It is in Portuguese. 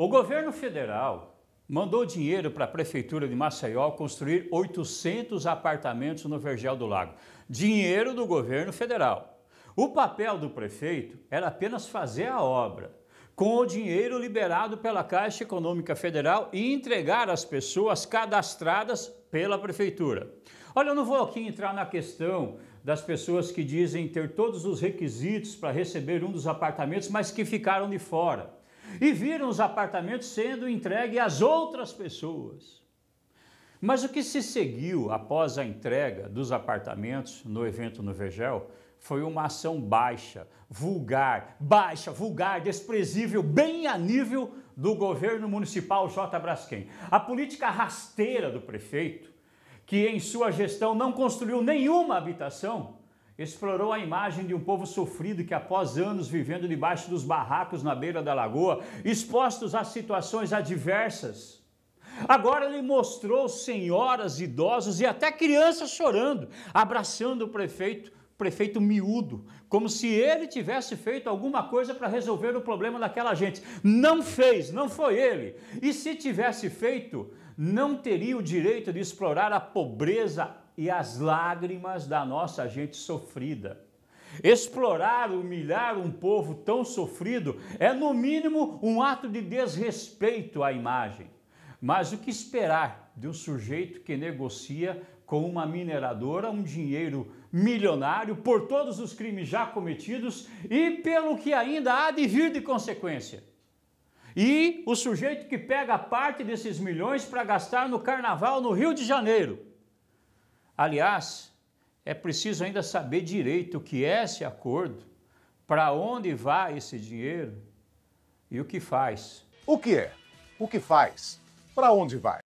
O governo federal mandou dinheiro para a prefeitura de Maceió construir 800 apartamentos no Vergel do Lago. Dinheiro do governo federal. O papel do prefeito era apenas fazer a obra com o dinheiro liberado pela Caixa Econômica Federal e entregar às pessoas cadastradas pela Prefeitura. Olha, eu não vou aqui entrar na questão das pessoas que dizem ter todos os requisitos para receber um dos apartamentos, mas que ficaram de fora e viram os apartamentos sendo entregues às outras pessoas. Mas o que se seguiu após a entrega dos apartamentos no evento no Vegel foi uma ação baixa, vulgar, baixa, vulgar, desprezível, bem a nível do governo municipal J. Braskem. A política rasteira do prefeito, que em sua gestão não construiu nenhuma habitação, explorou a imagem de um povo sofrido que, após anos vivendo debaixo dos barracos na beira da lagoa, expostos a situações adversas, Agora ele mostrou senhoras, idosos e até crianças chorando, abraçando o prefeito, prefeito miúdo, como se ele tivesse feito alguma coisa para resolver o problema daquela gente. Não fez, não foi ele. E se tivesse feito, não teria o direito de explorar a pobreza e as lágrimas da nossa gente sofrida. Explorar, humilhar um povo tão sofrido é, no mínimo, um ato de desrespeito à imagem. Mas o que esperar de um sujeito que negocia com uma mineradora um dinheiro milionário por todos os crimes já cometidos e pelo que ainda há de vir de consequência? E o sujeito que pega parte desses milhões para gastar no carnaval no Rio de Janeiro Aliás, é preciso ainda saber direito o que é esse acordo, para onde vai esse dinheiro e o que faz. O que é? O que faz? Para onde vai?